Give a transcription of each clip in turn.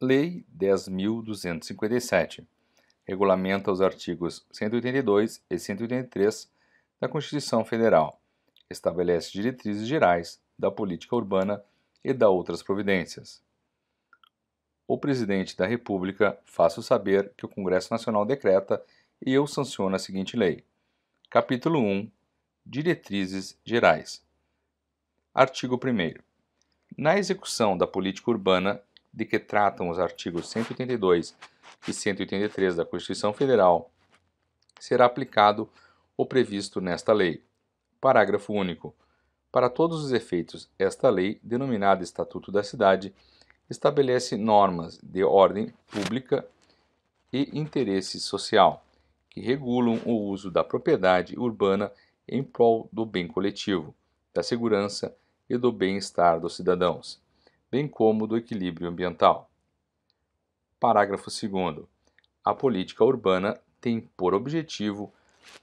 Lei 10.257 regulamenta os artigos 182 e 183 da Constituição Federal, estabelece diretrizes gerais da política urbana e da outras providências. O Presidente da República o saber que o Congresso Nacional decreta e eu sanciono a seguinte lei. Capítulo 1 Diretrizes Gerais. Artigo 1. Na execução da política urbana de que tratam os artigos 182 e 183 da Constituição Federal, será aplicado o previsto nesta lei. Parágrafo único. Para todos os efeitos, esta lei, denominada Estatuto da Cidade, estabelece normas de ordem pública e interesse social que regulam o uso da propriedade urbana em prol do bem coletivo, da segurança e do bem-estar dos cidadãos bem como do equilíbrio ambiental. Parágrafo 2. A política urbana tem por objetivo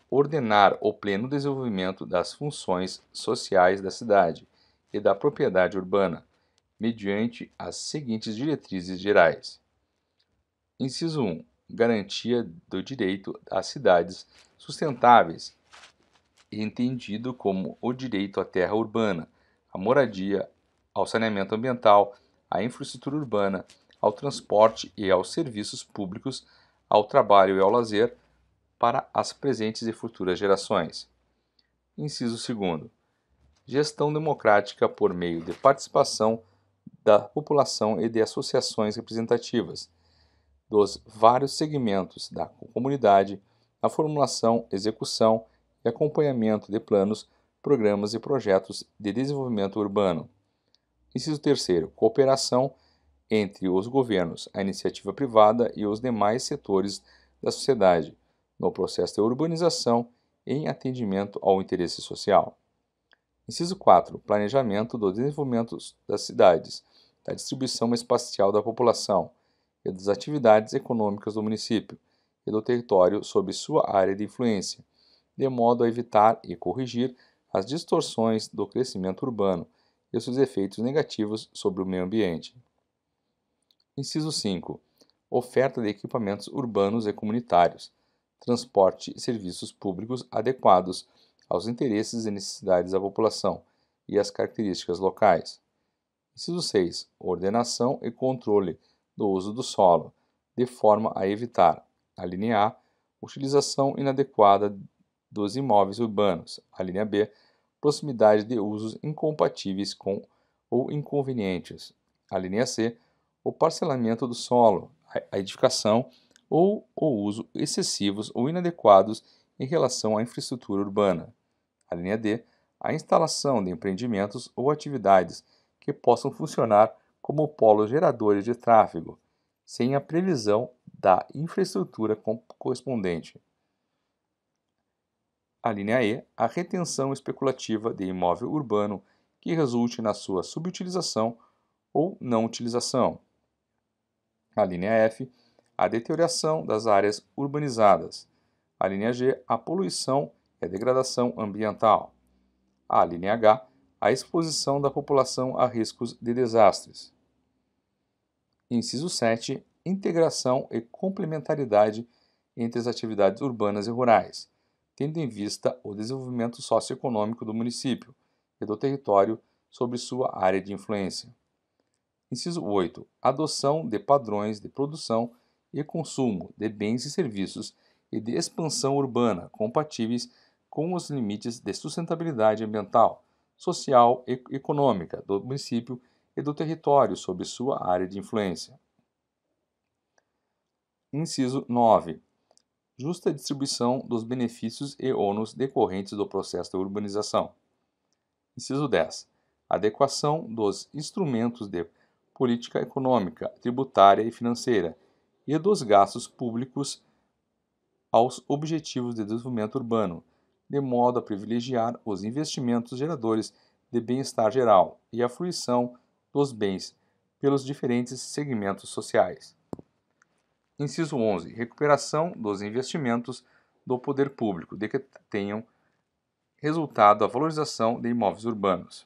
ordenar o pleno desenvolvimento das funções sociais da cidade e da propriedade urbana, mediante as seguintes diretrizes gerais: Inciso 1. Garantia do direito às cidades sustentáveis, entendido como o direito à terra urbana, à moradia, ao saneamento ambiental, à infraestrutura urbana, ao transporte e aos serviços públicos, ao trabalho e ao lazer para as presentes e futuras gerações. Inciso 2. Gestão democrática por meio de participação da população e de associações representativas dos vários segmentos da comunidade na formulação, execução e acompanhamento de planos, programas e projetos de desenvolvimento urbano, Inciso terceiro, cooperação entre os governos, a iniciativa privada e os demais setores da sociedade no processo de urbanização em atendimento ao interesse social. Inciso 4. Planejamento do desenvolvimento das cidades, da distribuição espacial da população e das atividades econômicas do município e do território sob sua área de influência, de modo a evitar e corrigir as distorções do crescimento urbano e os seus efeitos negativos sobre o meio ambiente. Inciso 5. Oferta de equipamentos urbanos e comunitários, transporte e serviços públicos adequados aos interesses e necessidades da população e às características locais. Inciso 6. Ordenação e controle do uso do solo, de forma a evitar, a linha A, utilização inadequada dos imóveis urbanos, a linha B, proximidade de usos incompatíveis com ou inconvenientes. A linha C, o parcelamento do solo, a edificação ou o uso excessivos ou inadequados em relação à infraestrutura urbana. A linha D, a instalação de empreendimentos ou atividades que possam funcionar como polos geradores de tráfego, sem a previsão da infraestrutura correspondente a linha E, a retenção especulativa de imóvel urbano que resulte na sua subutilização ou não utilização. A linha F, a deterioração das áreas urbanizadas. A linha G, a poluição e a degradação ambiental. A linha H, a exposição da população a riscos de desastres. Inciso 7, integração e complementaridade entre as atividades urbanas e rurais tendo em vista o desenvolvimento socioeconômico do município e do território sobre sua área de influência. Inciso 8. Adoção de padrões de produção e consumo de bens e serviços e de expansão urbana compatíveis com os limites de sustentabilidade ambiental, social e econômica do município e do território sobre sua área de influência. Inciso 9 justa distribuição dos benefícios e ônus decorrentes do processo de urbanização. Inciso 10. Adequação dos instrumentos de política econômica, tributária e financeira e dos gastos públicos aos objetivos de desenvolvimento urbano, de modo a privilegiar os investimentos geradores de bem-estar geral e a fruição dos bens pelos diferentes segmentos sociais. Inciso 11. Recuperação dos investimentos do poder público, de que tenham resultado a valorização de imóveis urbanos.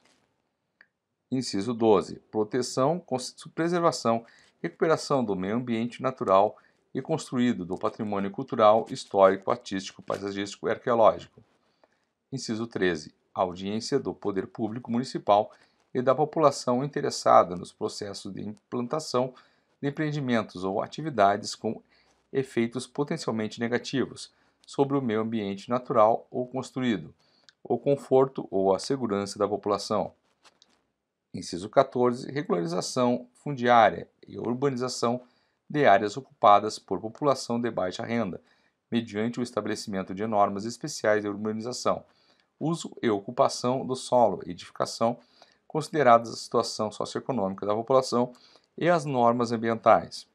Inciso 12. Proteção, preservação, recuperação do meio ambiente natural e construído do patrimônio cultural, histórico, artístico, paisagístico e arqueológico. Inciso 13. Audiência do poder público municipal e da população interessada nos processos de implantação de empreendimentos ou atividades com efeitos potencialmente negativos sobre o meio ambiente natural ou construído, o conforto ou a segurança da população. Inciso 14. Regularização fundiária e urbanização de áreas ocupadas por população de baixa renda, mediante o estabelecimento de normas especiais de urbanização, uso e ocupação do solo, edificação, consideradas a situação socioeconômica da população e as normas ambientais.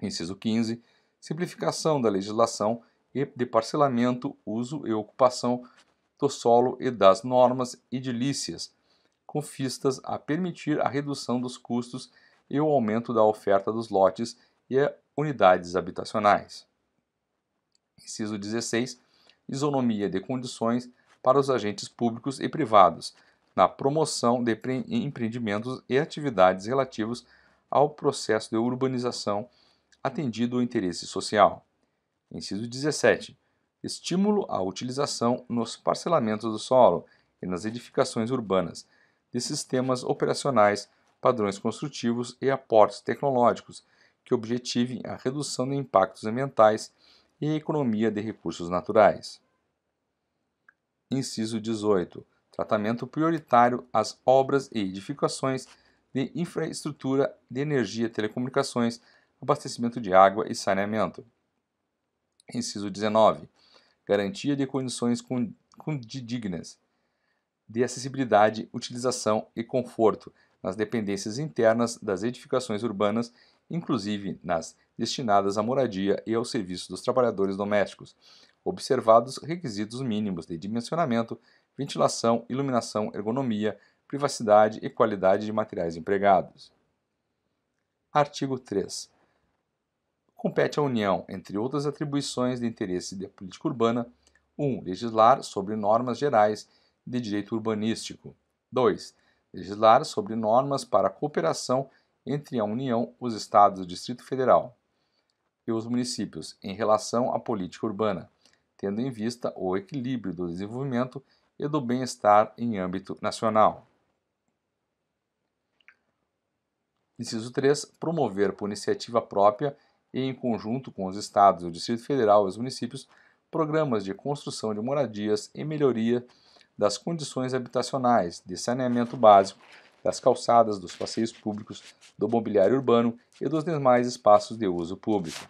Inciso 15. Simplificação da legislação e de parcelamento, uso e ocupação do solo e das normas edilícias, com vistas a permitir a redução dos custos e o aumento da oferta dos lotes e unidades habitacionais. Inciso 16. Isonomia de condições para os agentes públicos e privados na promoção de empreendimentos e atividades relativos ao processo de urbanização atendido ao interesse social. Inciso 17. Estímulo à utilização nos parcelamentos do solo e nas edificações urbanas de sistemas operacionais, padrões construtivos e aportes tecnológicos que objetivem a redução de impactos ambientais e economia de recursos naturais. Inciso 18 tratamento prioritário às obras e edificações de infraestrutura de energia, telecomunicações, abastecimento de água e saneamento. Inciso 19. Garantia de condições dignas de acessibilidade, utilização e conforto nas dependências internas das edificações urbanas, inclusive nas destinadas à moradia e ao serviço dos trabalhadores domésticos, observados requisitos mínimos de dimensionamento, ventilação, iluminação, ergonomia, privacidade e qualidade de materiais empregados. Artigo 3. Compete à União, entre outras atribuições de interesse da política urbana, 1. Um, legislar sobre normas gerais de direito urbanístico. 2. Legislar sobre normas para a cooperação entre a União, os Estados, o Distrito Federal e os municípios em relação à política urbana tendo em vista o equilíbrio do desenvolvimento e do bem-estar em âmbito nacional. Inciso 3. Promover por iniciativa própria e em conjunto com os Estados, o Distrito Federal e os municípios programas de construção de moradias e melhoria das condições habitacionais, de saneamento básico, das calçadas, dos passeios públicos, do mobiliário urbano e dos demais espaços de uso público.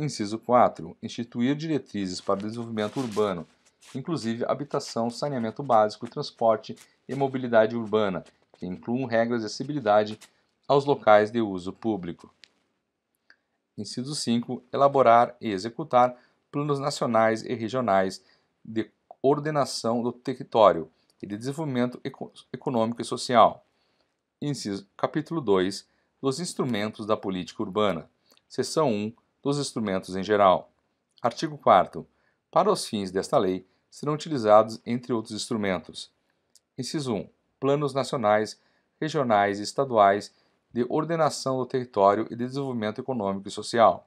Inciso 4. Instituir diretrizes para o desenvolvimento urbano, inclusive habitação, saneamento básico, transporte e mobilidade urbana, que incluam regras de acessibilidade aos locais de uso público. Inciso 5. Elaborar e executar planos nacionais e regionais de ordenação do território e de desenvolvimento econômico e social. Inciso, capítulo 2. Dos instrumentos da política urbana. Seção 1 dos instrumentos em geral. Artigo 4. Para os fins desta lei, serão utilizados, entre outros instrumentos: Inciso 1. Planos nacionais, regionais e estaduais de ordenação do território e de desenvolvimento econômico e social.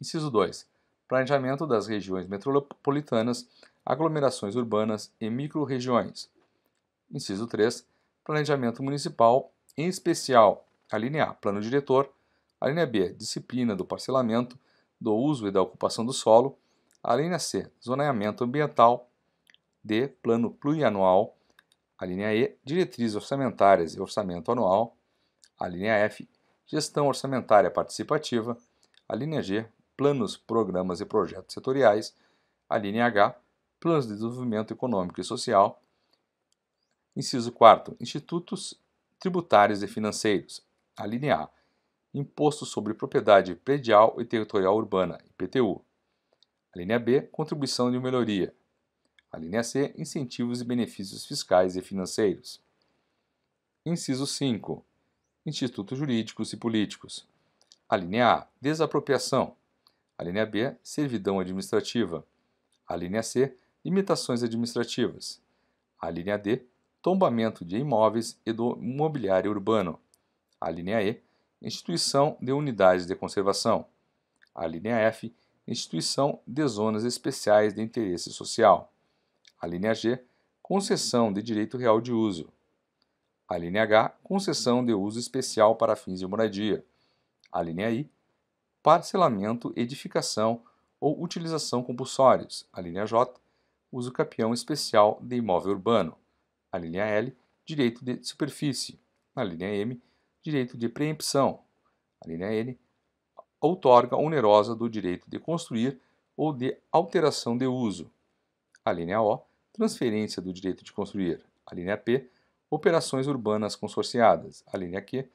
Inciso 2. Planejamento das regiões metropolitanas, aglomerações urbanas e micro-regiões; Inciso 3. Planejamento municipal, em especial a linha A, plano diretor, a linha B, disciplina do parcelamento, do uso e da ocupação do solo. A linha C, zoneamento ambiental. D, plano plurianual. A linha E, diretrizes orçamentárias e orçamento anual. A linha F, gestão orçamentária participativa. A linha G, planos, programas e projetos setoriais. A linha H, planos de desenvolvimento econômico e social. Inciso 4, institutos tributários e financeiros. A linha A, Imposto sobre Propriedade Predial e Territorial Urbana, IPTU. A linha B, Contribuição de melhoria. A linha C, Incentivos e benefícios fiscais e financeiros. Inciso 5. Institutos jurídicos e políticos. A linha A, desapropriação. A linha B, servidão administrativa. A linha C, limitações administrativas. A linha D, tombamento de imóveis e do mobiliário urbano. A linha E, instituição de unidades de conservação. A linha F, instituição de zonas especiais de interesse social. A linha G, concessão de direito real de uso. A linha H, concessão de uso especial para fins de moradia. A linha I, parcelamento, edificação ou utilização compulsórios. A linha J, uso capião especial de imóvel urbano. A linha L, direito de superfície. A linha M, direito de preempção, alínea N, né, outorga onerosa do direito de construir ou de alteração de uso, alínea né, O, transferência do direito de construir, alínea né, P, operações urbanas consorciadas, alínea Q,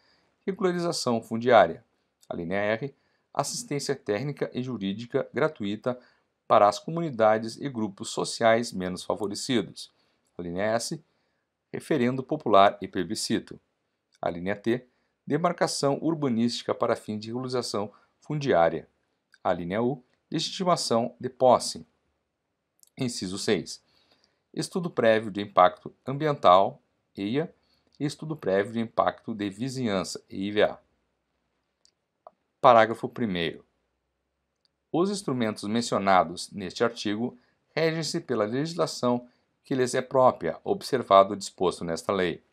regularização fundiária, alínea R, assistência técnica e jurídica gratuita para as comunidades e grupos sociais menos favorecidos, alínea S, referendo popular e plebiscito, alínea T, demarcação urbanística para fim de regularização fundiária. A linha U, legitimação de posse. Inciso 6. Estudo prévio de impacto ambiental, EIA, e estudo prévio de impacto de vizinhança, EIVA. Parágrafo 1 Os instrumentos mencionados neste artigo regem-se pela legislação que lhes é própria, observado o disposto nesta lei.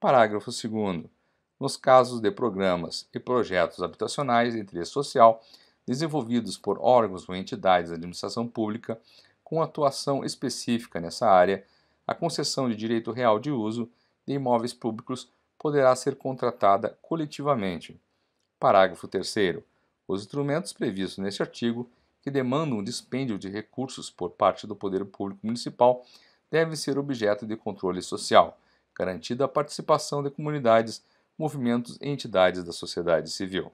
Parágrafo 2 nos casos de programas e projetos habitacionais de interesse social desenvolvidos por órgãos ou entidades da administração pública com atuação específica nessa área, a concessão de direito real de uso de imóveis públicos poderá ser contratada coletivamente. Parágrafo 3. Os instrumentos previstos neste artigo, que demandam um dispêndio de recursos por parte do Poder Público Municipal, devem ser objeto de controle social, garantida a participação de comunidades movimentos e entidades da sociedade civil.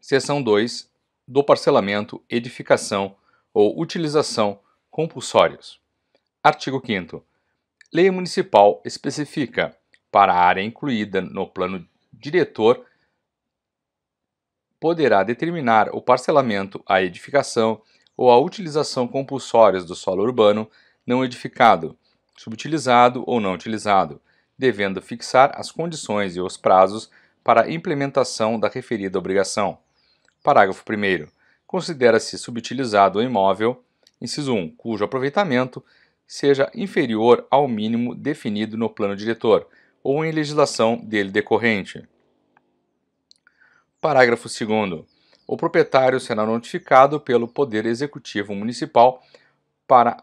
Seção 2 do parcelamento, edificação ou utilização compulsórios. Artigo 5. Lei Municipal especifica, para a área incluída no plano diretor, poderá determinar o parcelamento, a edificação ou a utilização compulsórios do solo urbano não edificado, subutilizado ou não utilizado, devendo fixar as condições e os prazos para a implementação da referida obrigação. Parágrafo 1. Considera-se subutilizado o imóvel, inciso 1, cujo aproveitamento seja inferior ao mínimo definido no plano diretor ou em legislação dele decorrente. Parágrafo 2. O proprietário será notificado pelo Poder Executivo Municipal para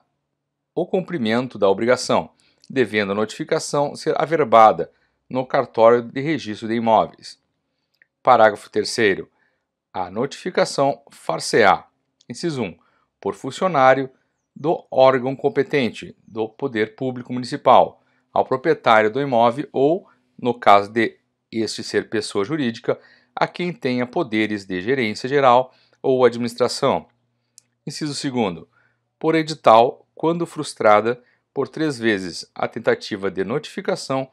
o cumprimento da obrigação, devendo a notificação ser averbada no cartório de registro de imóveis. Parágrafo 3 A notificação far-se-á, inciso 1, por funcionário do órgão competente do Poder Público Municipal ao proprietário do imóvel ou, no caso de este ser pessoa jurídica, a quem tenha poderes de gerência geral ou administração. Inciso 2. Por edital quando frustrada por três vezes a tentativa de notificação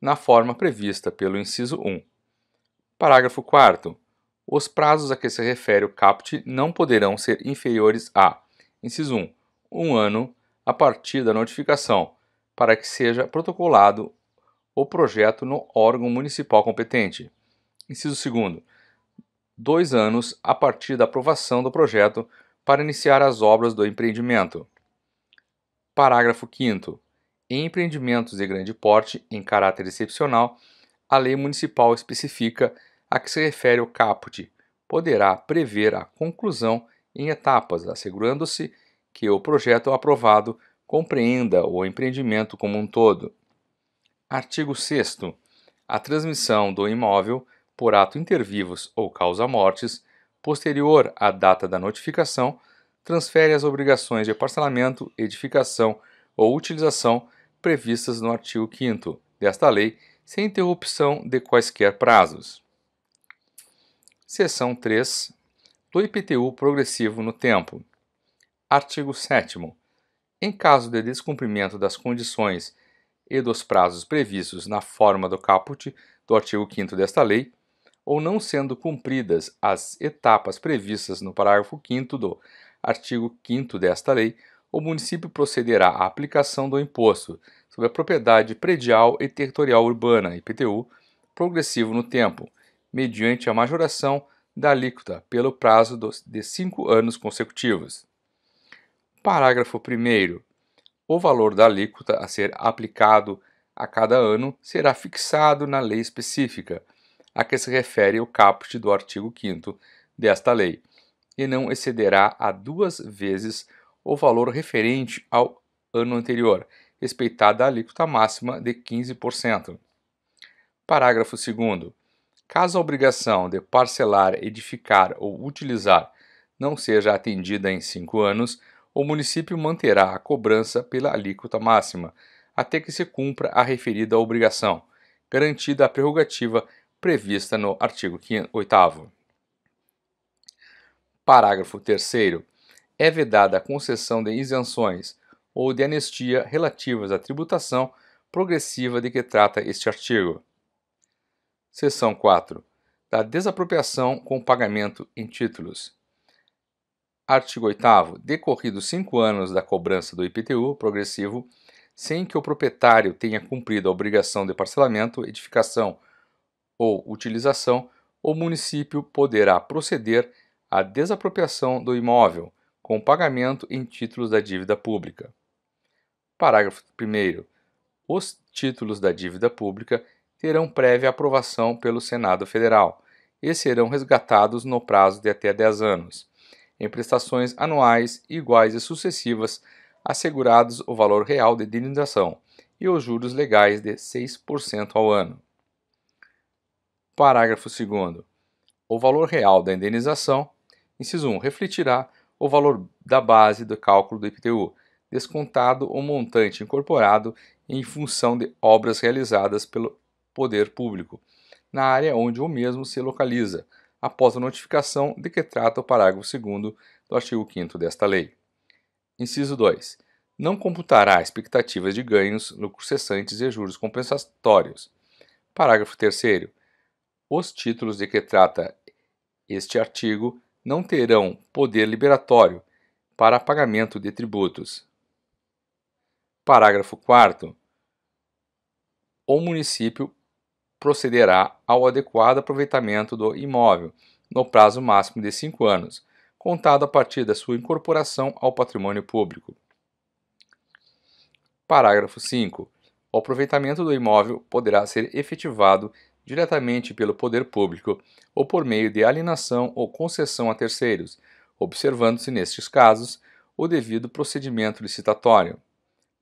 na forma prevista pelo inciso 1. Parágrafo 4. Os prazos a que se refere o CAPT não poderão ser inferiores a: inciso 1, um ano a partir da notificação, para que seja protocolado o projeto no órgão municipal competente. Inciso 2, dois anos a partir da aprovação do projeto para iniciar as obras do empreendimento. Parágrafo 5. Em empreendimentos de grande porte, em caráter excepcional, a lei municipal especifica a que se refere o caput, poderá prever a conclusão em etapas, assegurando-se que o projeto aprovado compreenda o empreendimento como um todo. Artigo 6. A transmissão do imóvel por ato inter vivos ou causa mortes, posterior à data da notificação, transfere as obrigações de parcelamento, edificação ou utilização previstas no artigo 5 desta lei, sem interrupção de quaisquer prazos. Seção 3 do IPTU progressivo no tempo. Artigo 7. Em caso de descumprimento das condições e dos prazos previstos na forma do caput do artigo 5 desta lei, ou não sendo cumpridas as etapas previstas no parágrafo 5 do artigo 5 desta lei, o município procederá à aplicação do imposto sobre a propriedade predial e territorial urbana, IPTU, progressivo no tempo, mediante a majoração da alíquota pelo prazo de cinco anos consecutivos. Parágrafo 1. O valor da alíquota a ser aplicado a cada ano será fixado na lei específica a que se refere o caput do artigo 5 desta lei e não excederá a duas vezes o valor referente ao ano anterior, respeitada a alíquota máxima de 15%. Parágrafo 2. Caso a obrigação de parcelar, edificar ou utilizar não seja atendida em cinco anos, o município manterá a cobrança pela alíquota máxima, até que se cumpra a referida obrigação, garantida a prerrogativa prevista no artigo 8. Parágrafo 3. É vedada a concessão de isenções ou de anistia relativas à tributação progressiva de que trata este artigo. Seção 4. Da desapropriação com pagamento em títulos. Artigo 8. Decorridos cinco anos da cobrança do IPTU progressivo, sem que o proprietário tenha cumprido a obrigação de parcelamento, edificação ou utilização, o município poderá proceder a desapropriação do imóvel com pagamento em títulos da dívida pública. Parágrafo 1. Os títulos da dívida pública terão prévia aprovação pelo Senado Federal e serão resgatados no prazo de até 10 anos, em prestações anuais iguais e sucessivas, assegurados o valor real de indenização e os juros legais de 6% ao ano. Parágrafo 2. O valor real da indenização Inciso 1. Refletirá o valor da base do cálculo do IPTU, descontado o montante incorporado em função de obras realizadas pelo poder público, na área onde o mesmo se localiza, após a notificação de que trata o parágrafo 2 do artigo 5 desta lei. Inciso 2. Não computará expectativas de ganhos, lucros cessantes e juros compensatórios. Parágrafo 3. Os títulos de que trata este artigo não terão poder liberatório para pagamento de tributos. Parágrafo 4. O município procederá ao adequado aproveitamento do imóvel no prazo máximo de cinco anos, contado a partir da sua incorporação ao patrimônio público. Parágrafo 5. O aproveitamento do imóvel poderá ser efetivado diretamente pelo poder público ou por meio de alienação ou concessão a terceiros, observando-se nestes casos o devido procedimento licitatório.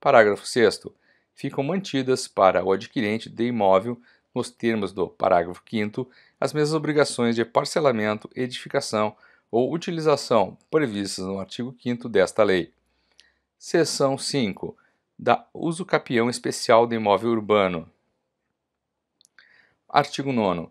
Parágrafo 6 ficam mantidas para o adquirente de imóvel, nos termos do parágrafo 5, as mesmas obrigações de parcelamento, edificação ou utilização previstas no artigo 5 desta lei. Seção 5. Da uso capião especial de imóvel urbano. Artigo 9.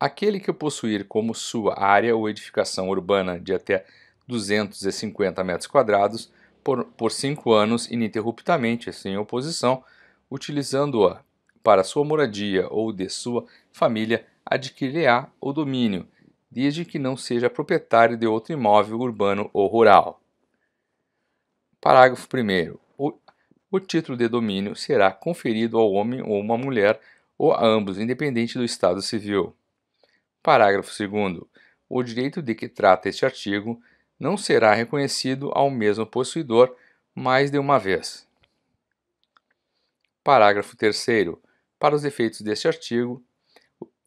Aquele que possuir como sua área ou edificação urbana de até 250 metros quadrados por, por cinco anos ininterruptamente, sem oposição, utilizando-a para sua moradia ou de sua família, adquirirá o domínio, desde que não seja proprietário de outro imóvel urbano ou rural. Parágrafo 1. O, o título de domínio será conferido ao homem ou uma mulher ou a ambos, independente do Estado civil. Parágrafo 2. O direito de que trata este artigo não será reconhecido ao mesmo possuidor mais de uma vez. Parágrafo 3. Para os efeitos deste artigo,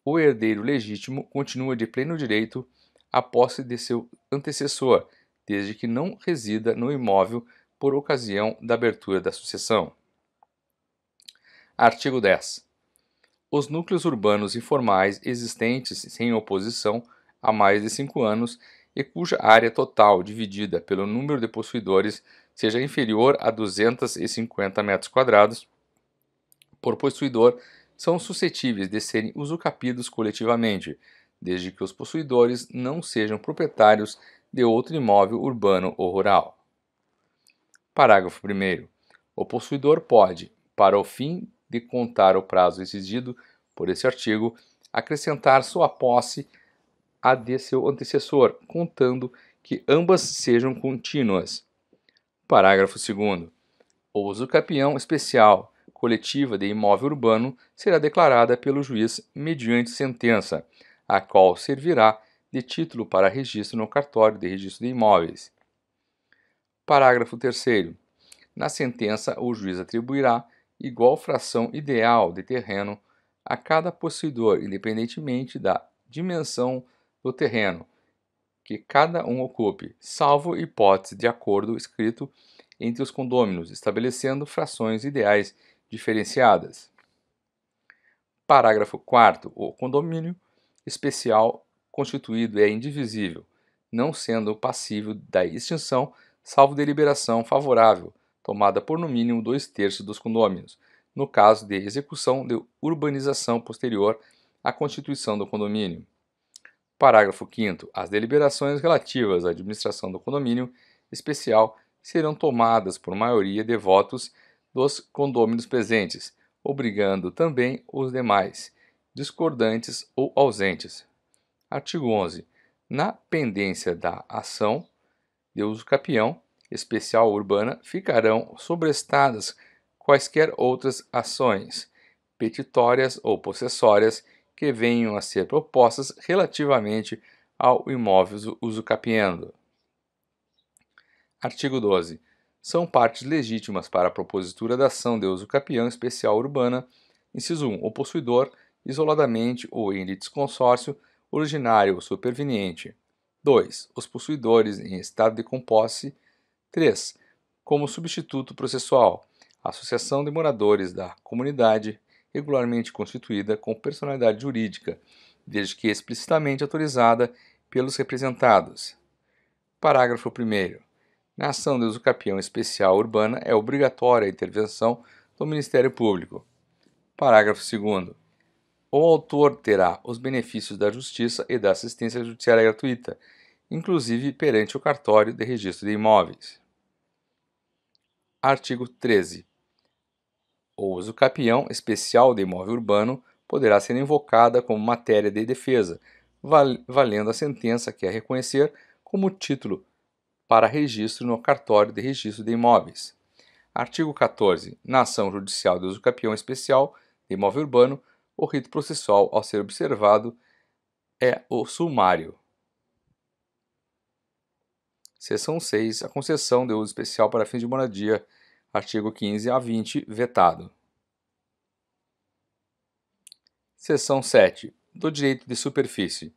o herdeiro legítimo continua de pleno direito a posse de seu antecessor, desde que não resida no imóvel por ocasião da abertura da sucessão. Artigo 10 os núcleos urbanos informais existentes sem oposição há mais de cinco anos e cuja área total dividida pelo número de possuidores seja inferior a 250 metros quadrados por possuidor são suscetíveis de serem usucapidos coletivamente, desde que os possuidores não sejam proprietários de outro imóvel urbano ou rural. Parágrafo 1. O possuidor pode, para o fim de contar o prazo exigido por esse artigo, acrescentar sua posse à de seu antecessor, contando que ambas sejam contínuas. Parágrafo 2. O uso capião especial coletiva de imóvel urbano será declarada pelo juiz mediante sentença, a qual servirá de título para registro no cartório de registro de imóveis. Parágrafo 3. Na sentença, o juiz atribuirá igual fração ideal de terreno a cada possuidor, independentemente da dimensão do terreno que cada um ocupe, salvo hipótese de acordo escrito entre os condôminos, estabelecendo frações ideais diferenciadas. Parágrafo 4. O condomínio especial constituído é indivisível, não sendo passível da extinção, salvo deliberação favorável tomada por no mínimo dois terços dos condôminos, no caso de execução de urbanização posterior à constituição do condomínio. Parágrafo 5. As deliberações relativas à administração do condomínio especial serão tomadas por maioria de votos dos condôminos presentes, obrigando também os demais, discordantes ou ausentes. Artigo 11. Na pendência da ação de uso capião, especial urbana ficarão sobrestadas quaisquer outras ações, petitórias ou possessórias, que venham a ser propostas relativamente ao imóvel usucapiendo. Artigo 12. São partes legítimas para a propositura da ação de usucapião especial urbana, inciso 1, o possuidor, isoladamente ou em litisconsórcio, originário ou superveniente. 2. Os possuidores em estado de composse 3. Como substituto processual, a associação de moradores da comunidade regularmente constituída com personalidade jurídica, desde que explicitamente autorizada pelos representados. Parágrafo 1. Na ação de usucapião especial urbana é obrigatória a intervenção do Ministério Público. Parágrafo 2. O autor terá os benefícios da justiça e da assistência judiciária gratuita, inclusive perante o cartório de registro de imóveis. Artigo 13. O uso capião especial de imóvel urbano poderá ser invocada como matéria de defesa, valendo a sentença que a reconhecer como título para registro no cartório de registro de imóveis. Artigo 14. Na ação judicial de uso capião especial de imóvel urbano, o rito processual, ao ser observado, é o sumário. Seção 6. A concessão de uso especial para fins de moradia Artigo 15 a 20, vetado. Seção 7. Do direito de superfície.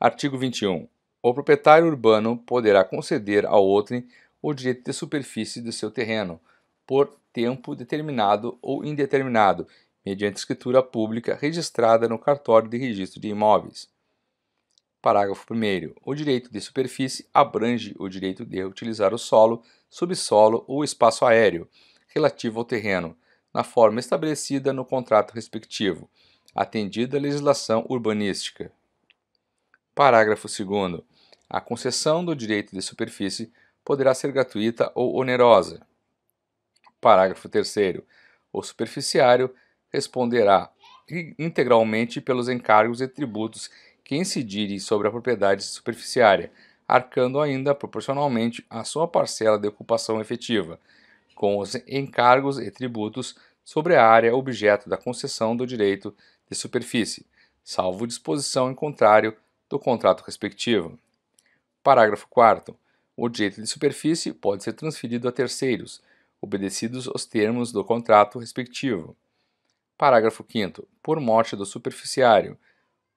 Artigo 21. O proprietário urbano poderá conceder a outrem o direito de superfície do seu terreno, por tempo determinado ou indeterminado, mediante escritura pública registrada no cartório de registro de imóveis. Parágrafo 1. O direito de superfície abrange o direito de utilizar o solo, subsolo ou espaço aéreo relativo ao terreno, na forma estabelecida no contrato respectivo, atendida a legislação urbanística. Parágrafo 2. A concessão do direito de superfície poderá ser gratuita ou onerosa. Parágrafo 3. O superficiário responderá integralmente pelos encargos e tributos que incidirem sobre a propriedade superficiária, arcando ainda proporcionalmente à sua parcela de ocupação efetiva, com os encargos e tributos sobre a área objeto da concessão do direito de superfície, salvo disposição em contrário do contrato respectivo. Parágrafo 4. O direito de superfície pode ser transferido a terceiros, obedecidos os termos do contrato respectivo. Parágrafo 5. Por morte do superficiário,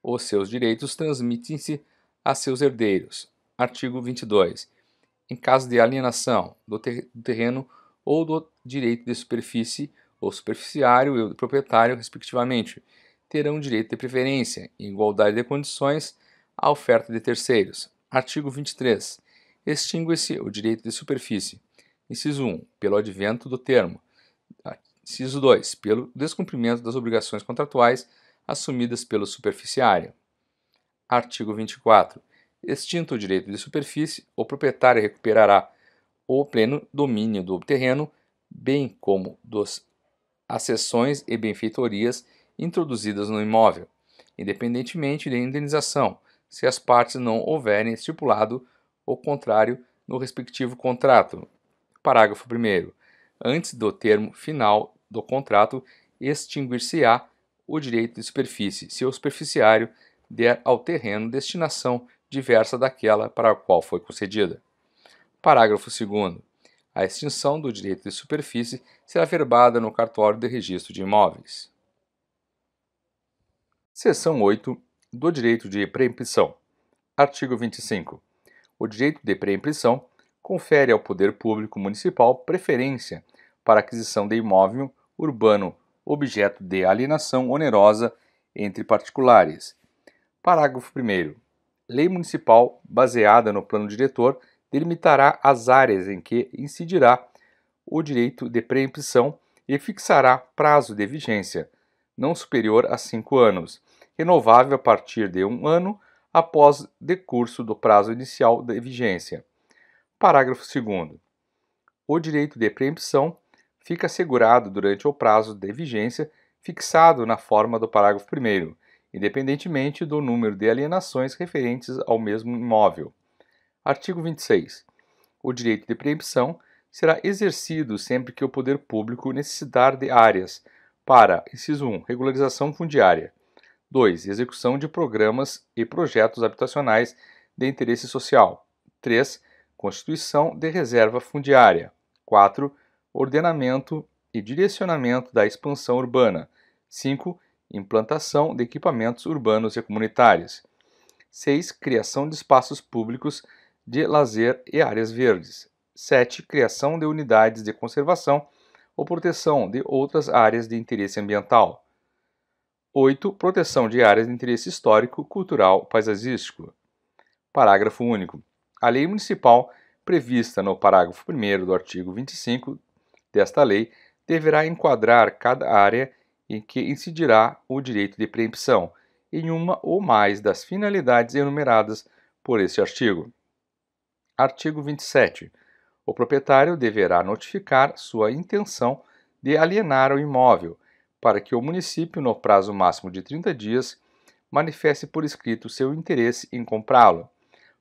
os seus direitos transmitem-se a seus herdeiros. Artigo 22. Em caso de alienação do terreno ou do direito de superfície, o superficiário e o proprietário, respectivamente, terão direito de preferência, em igualdade de condições, à oferta de terceiros. Artigo 23. Extingue-se o direito de superfície. Inciso 1. Pelo advento do termo. Inciso 2. Pelo descumprimento das obrigações contratuais assumidas pelo superficiário. Artigo 24. Extinto o direito de superfície, o proprietário recuperará o pleno domínio do terreno, bem como das acessões e benfeitorias introduzidas no imóvel, independentemente de indenização, se as partes não houverem estipulado o contrário no respectivo contrato. Parágrafo 1. Antes do termo final do contrato, extinguir-se-á o direito de superfície, se o superficiário der ao terreno destinação diversa daquela para a qual foi concedida. Parágrafo 2. A extinção do direito de superfície será verbada no cartório de registro de imóveis. Seção 8 do direito de preempção. Artigo 25. O direito de preempção confere ao poder público municipal preferência para aquisição de imóvel urbano objeto de alienação onerosa entre particulares. Parágrafo 1. Lei municipal, baseada no plano diretor, delimitará as áreas em que incidirá o direito de preempção e fixará prazo de vigência, não superior a cinco anos, renovável a partir de um ano após decurso do prazo inicial de vigência. Parágrafo 2. O direito de preempção fica assegurado durante o prazo de vigência fixado na forma do parágrafo 1, independentemente do número de alienações referentes ao mesmo imóvel. Artigo 26. O direito de preempção será exercido sempre que o poder público necessitar de áreas para, inciso 1, regularização fundiária, 2, execução de programas e projetos habitacionais de interesse social, 3, constituição de reserva fundiária, 4, ordenamento e direcionamento da expansão urbana. 5. Implantação de equipamentos urbanos e comunitários. 6. Criação de espaços públicos de lazer e áreas verdes. 7. Criação de unidades de conservação ou proteção de outras áreas de interesse ambiental. 8. Proteção de áreas de interesse histórico, cultural, paisagístico. Parágrafo único. A lei municipal prevista no parágrafo 1 do artigo 25 desta lei deverá enquadrar cada área em que incidirá o direito de preempção em uma ou mais das finalidades enumeradas por este artigo. Artigo 27. O proprietário deverá notificar sua intenção de alienar o imóvel, para que o município, no prazo máximo de 30 dias, manifeste por escrito seu interesse em comprá-lo.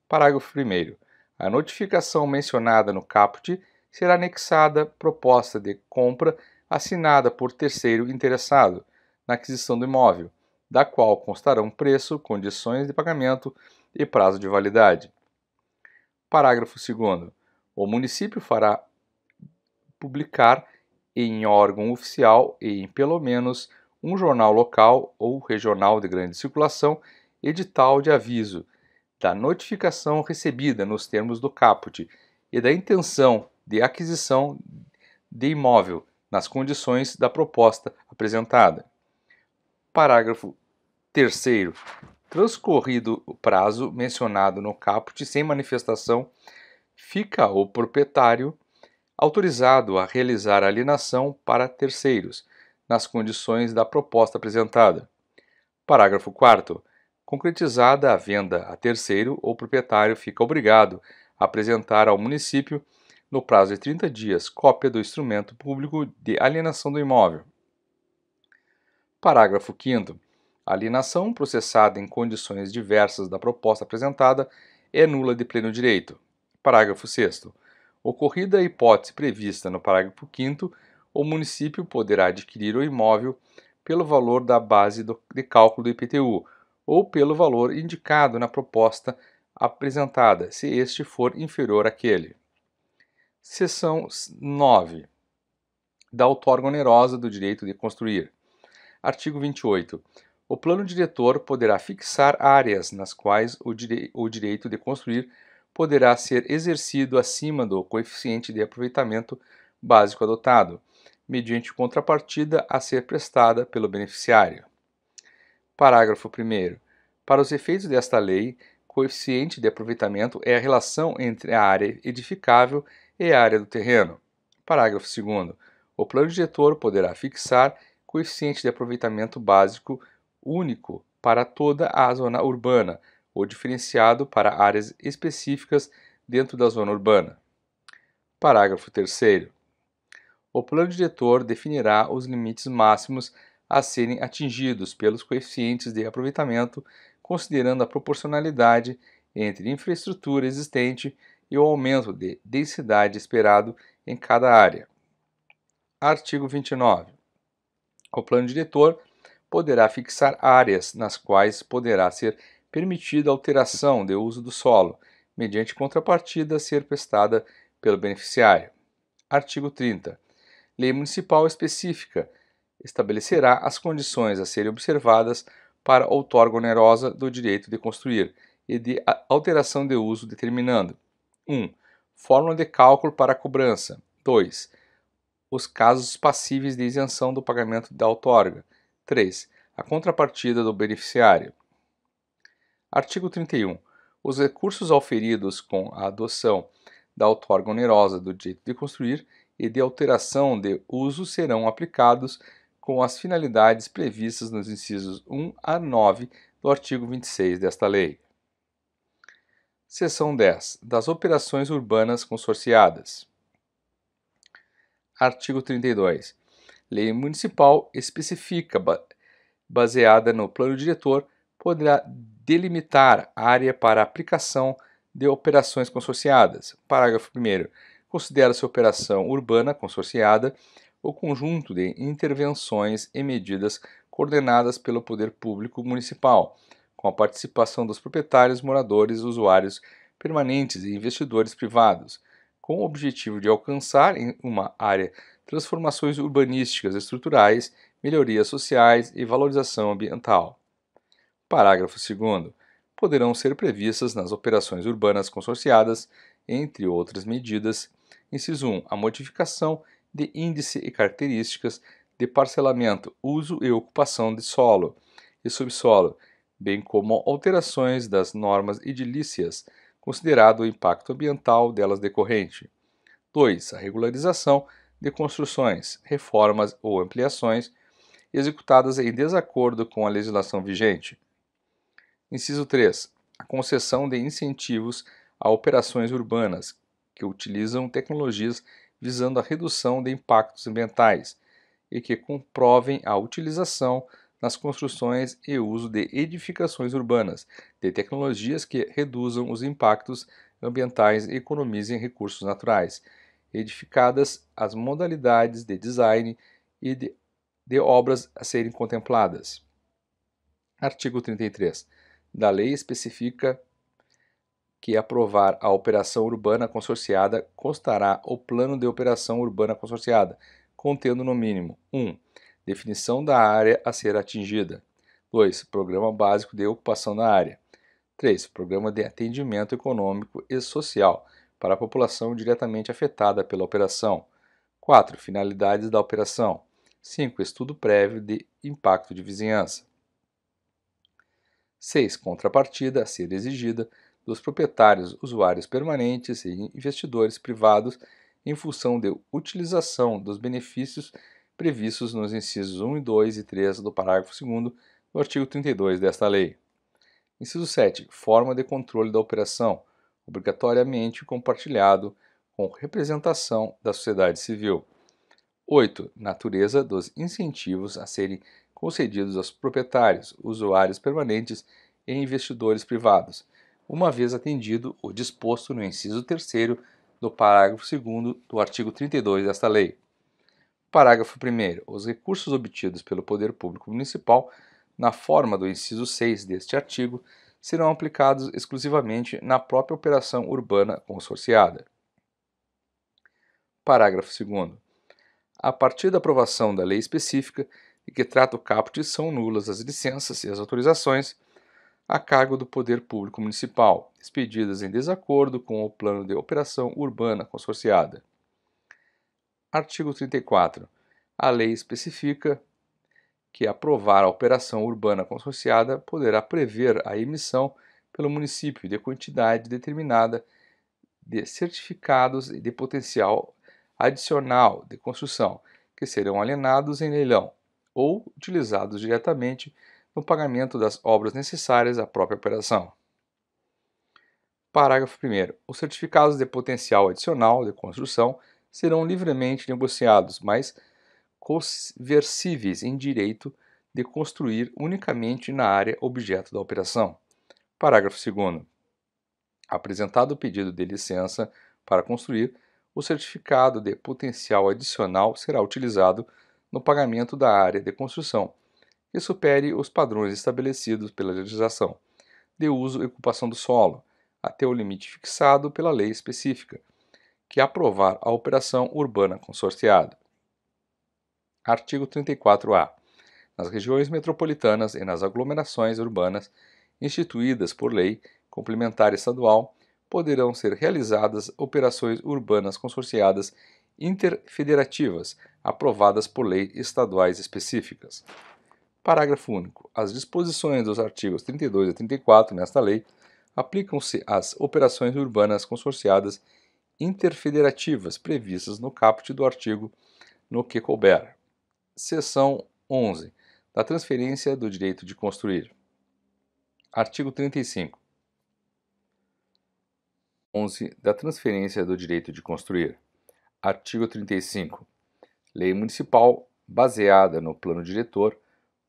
Parágrafo 1. A notificação mencionada no caput será anexada proposta de compra assinada por terceiro interessado na aquisição do imóvel, da qual constarão preço, condições de pagamento e prazo de validade. Parágrafo 2. O município fará publicar em órgão oficial e em pelo menos um jornal local ou regional de grande circulação edital de aviso da notificação recebida nos termos do caput e da intenção de aquisição de imóvel nas condições da proposta apresentada. Parágrafo 3. Transcorrido o prazo mencionado no caput sem manifestação, fica o proprietário autorizado a realizar alienação para terceiros, nas condições da proposta apresentada. Parágrafo 4. Concretizada a venda a terceiro, o proprietário fica obrigado a apresentar ao município no prazo de 30 dias, cópia do instrumento público de alienação do imóvel. Parágrafo 5. A alienação processada em condições diversas da proposta apresentada é nula de pleno direito. Parágrafo 6. Ocorrida a hipótese prevista no parágrafo 5, o município poderá adquirir o imóvel pelo valor da base do, de cálculo do IPTU ou pelo valor indicado na proposta apresentada, se este for inferior àquele. Seção 9 da outorga onerosa do direito de construir. Artigo 28. O plano diretor poderá fixar áreas nas quais o, direi o direito de construir poderá ser exercido acima do coeficiente de aproveitamento básico adotado, mediante contrapartida a ser prestada pelo beneficiário. Parágrafo 1. Para os efeitos desta lei, coeficiente de aproveitamento é a relação entre a área edificável e e área do terreno. Parágrafo 2. O plano diretor poderá fixar coeficiente de aproveitamento básico único para toda a zona urbana ou diferenciado para áreas específicas dentro da zona urbana. Parágrafo 3. O plano diretor definirá os limites máximos a serem atingidos pelos coeficientes de aproveitamento, considerando a proporcionalidade entre infraestrutura existente e o aumento de densidade esperado em cada área. Artigo 29. O plano diretor poderá fixar áreas nas quais poderá ser permitida alteração de uso do solo, mediante contrapartida a ser prestada pelo beneficiário. Artigo 30. Lei municipal específica estabelecerá as condições a serem observadas para outorga onerosa do direito de construir e de alteração de uso, determinando 1. Fórmula de cálculo para a cobrança. 2. Os casos passíveis de isenção do pagamento da outorga. 3. A contrapartida do beneficiário. Artigo 31. Os recursos auferidos com a adoção da outorga onerosa do direito de construir e de alteração de uso serão aplicados com as finalidades previstas nos incisos 1 a 9 do artigo 26 desta lei. Seção 10. Das operações urbanas consorciadas. Artigo 32. Lei municipal especifica, baseada no plano diretor, poderá delimitar área para aplicação de operações consorciadas. Parágrafo 1. Considera-se operação urbana consorciada o conjunto de intervenções e medidas coordenadas pelo poder público municipal com a participação dos proprietários, moradores, usuários permanentes e investidores privados, com o objetivo de alcançar em uma área transformações urbanísticas estruturais, melhorias sociais e valorização ambiental. Parágrafo 2 poderão ser previstas nas operações urbanas consorciadas, entre outras medidas, inciso 1, a modificação de índice e características de parcelamento, uso e ocupação de solo e subsolo bem como alterações das normas edilícias, considerado o impacto ambiental delas decorrente. 2. A regularização de construções, reformas ou ampliações executadas em desacordo com a legislação vigente. Inciso 3. A concessão de incentivos a operações urbanas que utilizam tecnologias visando a redução de impactos ambientais e que comprovem a utilização nas construções e uso de edificações urbanas, de tecnologias que reduzam os impactos ambientais e economizem recursos naturais, edificadas as modalidades de design e de, de obras a serem contempladas. Artigo 33 da lei especifica que aprovar a operação urbana consorciada constará o plano de operação urbana consorciada, contendo no mínimo 1. Um, definição da área a ser atingida. 2. Programa básico de ocupação da área. 3. Programa de atendimento econômico e social para a população diretamente afetada pela operação. 4. Finalidades da operação. 5. Estudo prévio de impacto de vizinhança. 6. Contrapartida a ser exigida dos proprietários, usuários permanentes e investidores privados em função de utilização dos benefícios previstos nos incisos 1 e 2 e 3 do parágrafo 2 do artigo 32 desta lei. Inciso 7. Forma de controle da operação, obrigatoriamente compartilhado com representação da sociedade civil. 8. Natureza dos incentivos a serem concedidos aos proprietários, usuários permanentes e investidores privados, uma vez atendido o disposto no inciso 3 do parágrafo 2 do artigo 32 desta lei. Parágrafo 1. Os recursos obtidos pelo Poder Público Municipal, na forma do inciso 6 deste artigo, serão aplicados exclusivamente na própria operação urbana consorciada. Parágrafo 2. A partir da aprovação da lei específica e que trata o caput, são nulas as licenças e as autorizações a cargo do Poder Público Municipal, expedidas em desacordo com o plano de operação urbana consorciada. Artigo 34. A lei especifica que aprovar a operação urbana consorciada poderá prever a emissão pelo município de quantidade determinada de certificados de potencial adicional de construção, que serão alienados em leilão ou utilizados diretamente no pagamento das obras necessárias à própria operação. Parágrafo 1. Os certificados de potencial adicional de construção serão livremente negociados, mas conversíveis em direito de construir unicamente na área objeto da operação. Parágrafo 2. Apresentado o pedido de licença para construir, o certificado de potencial adicional será utilizado no pagamento da área de construção, que supere os padrões estabelecidos pela legislação de uso e ocupação do solo, até o limite fixado pela lei específica, que aprovar a operação urbana consorciada. Artigo 34-A. Nas regiões metropolitanas e nas aglomerações urbanas instituídas por lei complementar estadual, poderão ser realizadas operações urbanas consorciadas interfederativas aprovadas por leis estaduais específicas. Parágrafo único. As disposições dos artigos 32 e 34 nesta lei aplicam-se às operações urbanas consorciadas interfederativas previstas no caput do artigo no que couber. Seção 11. Da transferência do direito de construir. Artigo 35. 11. Da transferência do direito de construir. Artigo 35. Lei municipal, baseada no plano diretor,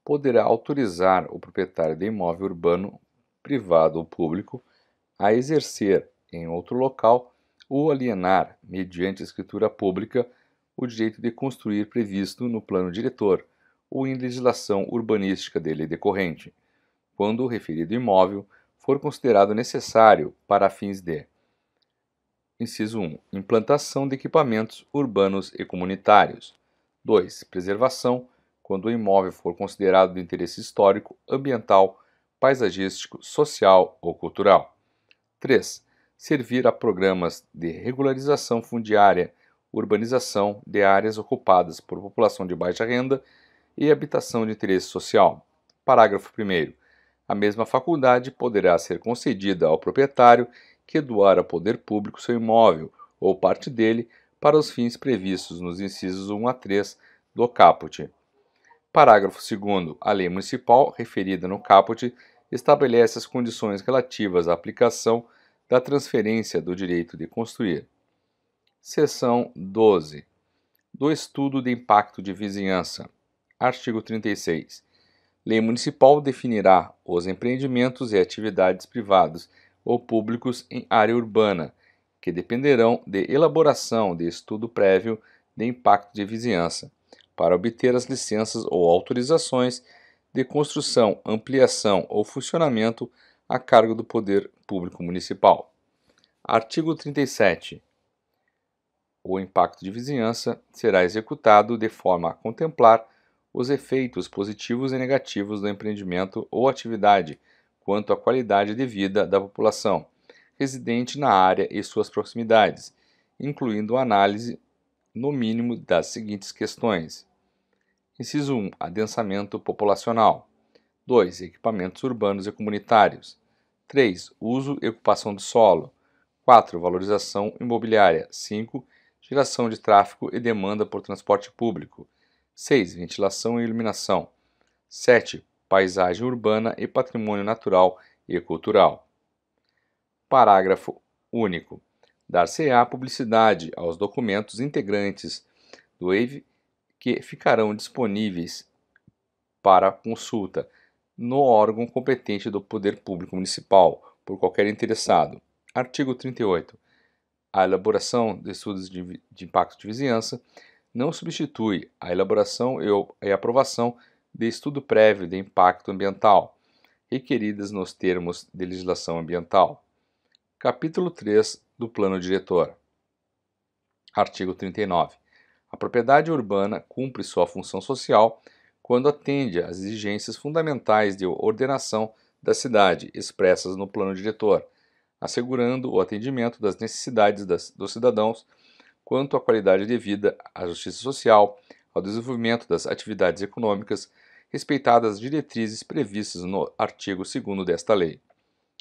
poderá autorizar o proprietário de imóvel urbano, privado ou público, a exercer em outro local ou alienar, mediante escritura pública, o direito de construir previsto no plano diretor ou em legislação urbanística dele decorrente, quando o referido imóvel for considerado necessário para fins de Inciso 1. Implantação de equipamentos urbanos e comunitários. 2. Preservação, quando o imóvel for considerado de interesse histórico, ambiental, paisagístico, social ou cultural. 3 servir a programas de regularização fundiária, urbanização de áreas ocupadas por população de baixa renda e habitação de interesse social. Parágrafo 1. A mesma faculdade poderá ser concedida ao proprietário que doar a poder público seu imóvel ou parte dele para os fins previstos nos incisos 1 a 3 do caput. Parágrafo 2. A lei municipal, referida no caput, estabelece as condições relativas à aplicação da transferência do direito de construir. Seção 12. Do estudo de impacto de vizinhança. Artigo 36. Lei municipal definirá os empreendimentos e atividades privados ou públicos em área urbana, que dependerão de elaboração de estudo prévio de impacto de vizinhança, para obter as licenças ou autorizações de construção, ampliação ou funcionamento a cargo do poder público municipal. Artigo 37. O impacto de vizinhança será executado de forma a contemplar os efeitos positivos e negativos do empreendimento ou atividade quanto à qualidade de vida da população residente na área e suas proximidades, incluindo análise, no mínimo, das seguintes questões: Inciso 1. Adensamento populacional. 2. Equipamentos urbanos e comunitários. 3. Uso e ocupação do solo. 4. Valorização imobiliária. 5. Geração de tráfego e demanda por transporte público. 6. Ventilação e iluminação. 7. Paisagem urbana e patrimônio natural e cultural. Parágrafo único. Dar-se-á publicidade aos documentos integrantes do EIV que ficarão disponíveis para consulta no órgão competente do Poder Público Municipal, por qualquer interessado. Artigo 38. A elaboração de estudos de, de impacto de vizinhança não substitui a elaboração e aprovação de estudo prévio de impacto ambiental, requeridas nos termos de legislação ambiental. Capítulo 3 do Plano Diretor. Artigo 39. A propriedade urbana cumpre sua função social quando atende às exigências fundamentais de ordenação da cidade expressas no plano diretor, assegurando o atendimento das necessidades das, dos cidadãos quanto à qualidade de vida, à justiça social, ao desenvolvimento das atividades econômicas, respeitadas as diretrizes previstas no artigo 2 desta lei.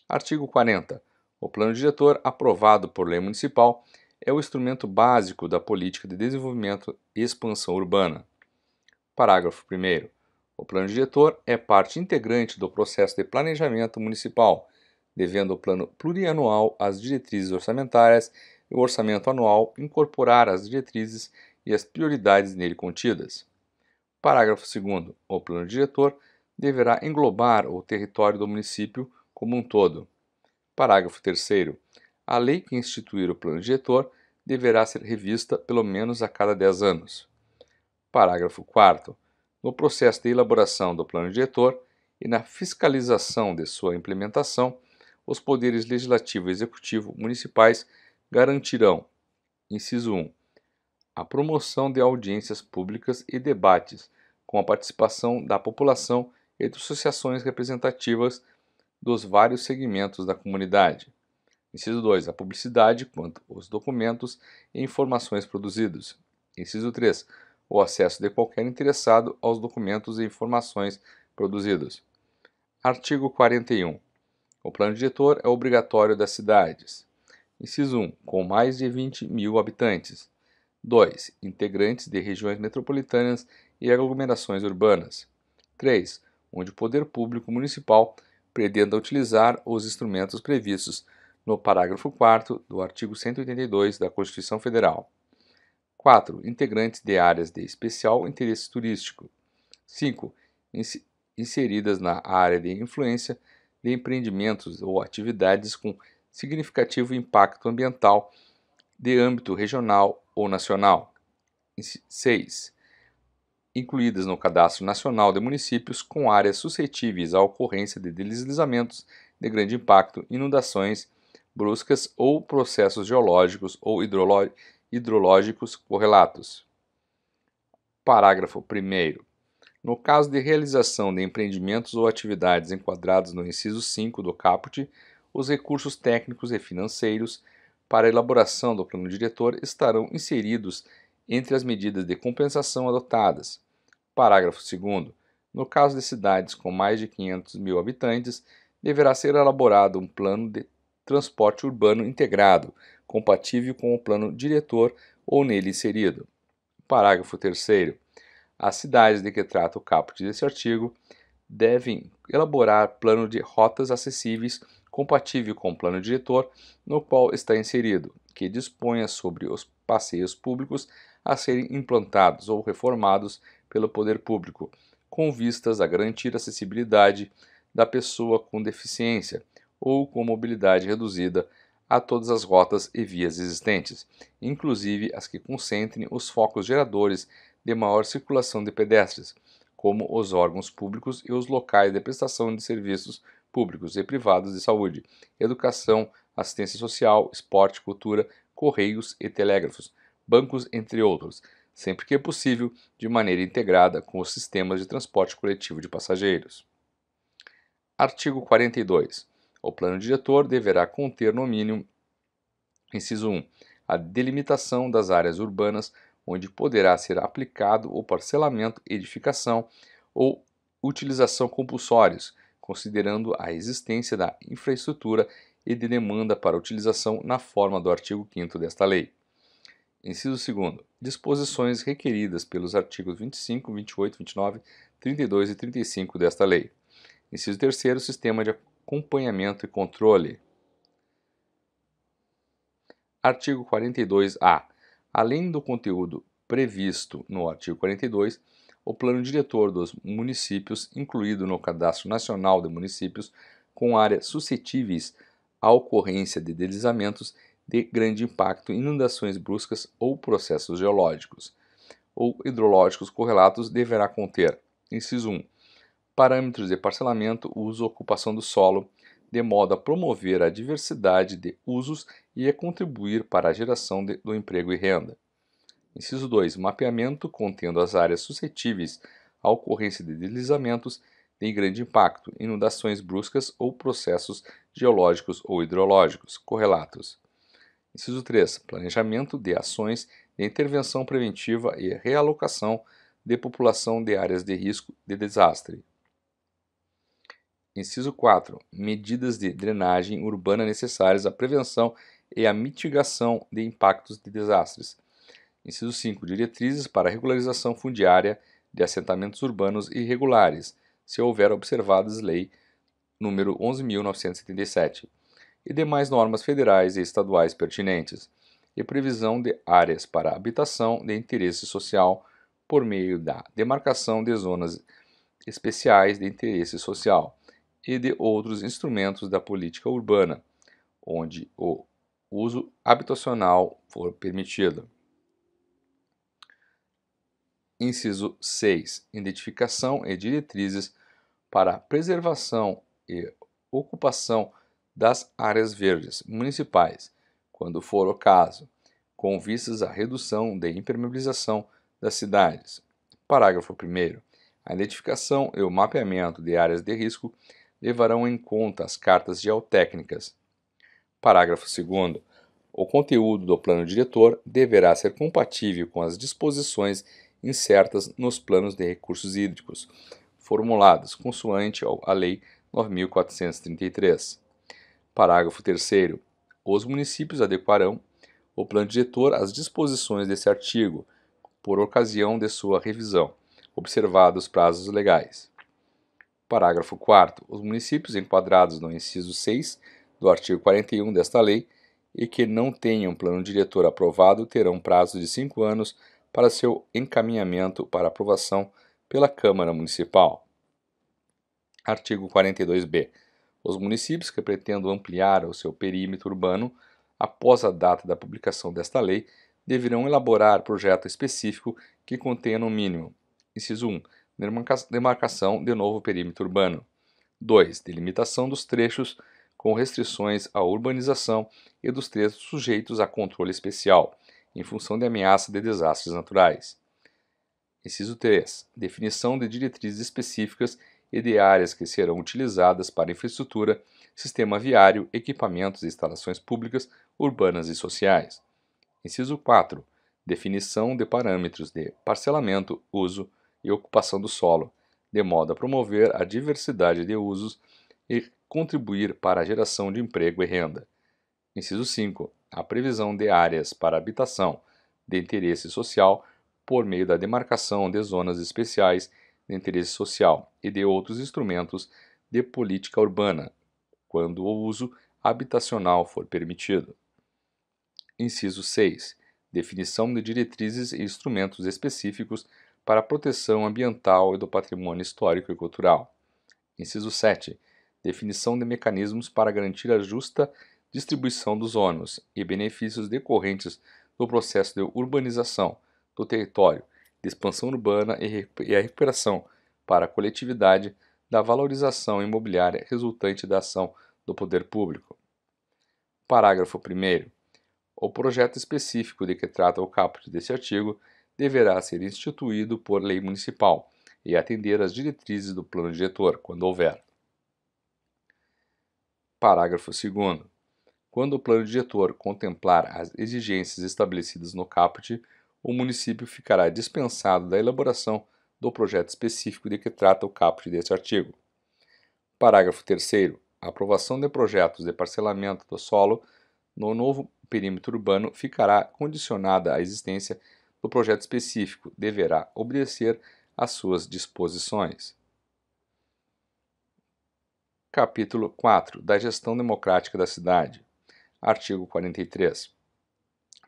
Artigo 40. O plano diretor, aprovado por lei municipal, é o instrumento básico da política de desenvolvimento e expansão urbana. Parágrafo 1. O plano diretor é parte integrante do processo de planejamento municipal, devendo o plano plurianual as diretrizes orçamentárias e o orçamento anual incorporar as diretrizes e as prioridades nele contidas. Parágrafo 2. O plano diretor deverá englobar o território do município como um todo. Parágrafo 3. A lei que instituir o plano diretor deverá ser revista pelo menos a cada 10 anos. Parágrafo 4. No processo de elaboração do plano diretor e na fiscalização de sua implementação, os poderes legislativo e executivo municipais garantirão: inciso 1. A promoção de audiências públicas e debates com a participação da população e das associações representativas dos vários segmentos da comunidade. Inciso 2. A publicidade quanto aos documentos e informações produzidos. Inciso 3 o acesso de qualquer interessado aos documentos e informações produzidos. Artigo 41. O plano diretor é obrigatório das cidades. Inciso 1. Com mais de 20 mil habitantes. 2. Integrantes de regiões metropolitanas e aglomerações urbanas. 3. Onde o poder público municipal pretenda utilizar os instrumentos previstos no parágrafo 4 do artigo 182 da Constituição Federal. 4. Integrantes de áreas de especial interesse turístico. 5. Inseridas na área de influência de empreendimentos ou atividades com significativo impacto ambiental de âmbito regional ou nacional. 6. Incluídas no Cadastro Nacional de Municípios com áreas suscetíveis à ocorrência de deslizamentos de grande impacto, inundações bruscas ou processos geológicos ou hidrológicos hidrológicos correlatos. Parágrafo 1. No caso de realização de empreendimentos ou atividades enquadrados no inciso 5 do caput, os recursos técnicos e financeiros para a elaboração do plano diretor estarão inseridos entre as medidas de compensação adotadas. Parágrafo 2. No caso de cidades com mais de 500 mil habitantes, deverá ser elaborado um plano de transporte urbano integrado, compatível com o plano diretor ou nele inserido. Parágrafo 3. As cidades de que trata o caput deste artigo devem elaborar plano de rotas acessíveis compatível com o plano diretor no qual está inserido, que disponha sobre os passeios públicos a serem implantados ou reformados pelo poder público, com vistas a garantir a acessibilidade da pessoa com deficiência ou com mobilidade reduzida a todas as rotas e vias existentes, inclusive as que concentrem os focos geradores de maior circulação de pedestres, como os órgãos públicos e os locais de prestação de serviços públicos e privados de saúde, educação, assistência social, esporte, cultura, correios e telégrafos, bancos, entre outros, sempre que possível, de maneira integrada com os sistemas de transporte coletivo de passageiros. Artigo 42. O plano diretor deverá conter, no mínimo, inciso 1, a delimitação das áreas urbanas onde poderá ser aplicado o parcelamento, edificação ou utilização compulsórios, considerando a existência da infraestrutura e de demanda para utilização na forma do artigo 5 desta lei. Inciso 2. Disposições requeridas pelos artigos 25, 28, 29, 32 e 35 desta lei. Inciso 3. Sistema de acompanhamento e controle. Artigo 42-A. Além do conteúdo previsto no artigo 42, o plano diretor dos municípios, incluído no Cadastro Nacional de Municípios, com áreas suscetíveis à ocorrência de deslizamentos de grande impacto, inundações bruscas ou processos geológicos ou hidrológicos correlatos, deverá conter: inciso 1 parâmetros de parcelamento, uso, ocupação do solo, de modo a promover a diversidade de usos e a contribuir para a geração de, do emprego e renda. Inciso 2. Mapeamento contendo as áreas suscetíveis à ocorrência de deslizamentos de grande impacto, inundações bruscas ou processos geológicos ou hidrológicos correlatos. Inciso 3. Planejamento de ações de intervenção preventiva e realocação de população de áreas de risco de desastre. Inciso 4. Medidas de drenagem urbana necessárias à prevenção e à mitigação de impactos de desastres. Inciso 5. Diretrizes para regularização fundiária de assentamentos urbanos irregulares, se houver observadas lei número 11.977 e demais normas federais e estaduais pertinentes, e previsão de áreas para habitação de interesse social por meio da demarcação de zonas especiais de interesse social, e de outros instrumentos da política urbana, onde o uso habitacional for permitido. Inciso 6. Identificação e diretrizes para a preservação e ocupação das áreas verdes municipais, quando for o caso, com vistas à redução da impermeabilização das cidades. Parágrafo 1. A identificação e o mapeamento de áreas de risco levarão em conta as cartas geotécnicas. Parágrafo 2. O conteúdo do plano diretor deverá ser compatível com as disposições incertas nos planos de recursos hídricos, formulados consoante a Lei 9433. Parágrafo 3. Os municípios adequarão o plano diretor às disposições desse artigo, por ocasião de sua revisão, observados prazos legais. Parágrafo 4. Os municípios enquadrados no inciso 6 do artigo 41 desta lei e que não tenham plano diretor aprovado terão prazo de cinco anos para seu encaminhamento para aprovação pela Câmara Municipal. Artigo 42b. Os municípios que pretendam ampliar o seu perímetro urbano após a data da publicação desta lei deverão elaborar projeto específico que contenha no mínimo: inciso 1 demarcação de novo perímetro urbano. 2. Delimitação dos trechos com restrições à urbanização e dos trechos sujeitos a controle especial, em função de ameaça de desastres naturais. Inciso 3. Definição de diretrizes específicas e de áreas que serão utilizadas para infraestrutura, sistema viário, equipamentos e instalações públicas, urbanas e sociais. Inciso 4. Definição de parâmetros de parcelamento, uso, e ocupação do solo, de modo a promover a diversidade de usos e contribuir para a geração de emprego e renda. Inciso 5. A previsão de áreas para habitação de interesse social por meio da demarcação de zonas especiais de interesse social e de outros instrumentos de política urbana, quando o uso habitacional for permitido. Inciso 6. Definição de diretrizes e instrumentos específicos para a proteção ambiental e do patrimônio histórico e cultural. Inciso 7. Definição de mecanismos para garantir a justa distribuição dos ônus e benefícios decorrentes do processo de urbanização do território, de expansão urbana e a recuperação para a coletividade da valorização imobiliária resultante da ação do poder público. Parágrafo 1. O projeto específico de que trata o caput deste artigo deverá ser instituído por lei municipal e atender às diretrizes do plano diretor, quando houver. Parágrafo 2. Quando o plano diretor contemplar as exigências estabelecidas no caput, o município ficará dispensado da elaboração do projeto específico de que trata o caput deste artigo. Parágrafo 3. A aprovação de projetos de parcelamento do solo no novo perímetro urbano ficará condicionada à existência do projeto específico deverá obedecer às suas disposições. Capítulo 4 da Gestão Democrática da Cidade. Artigo 43.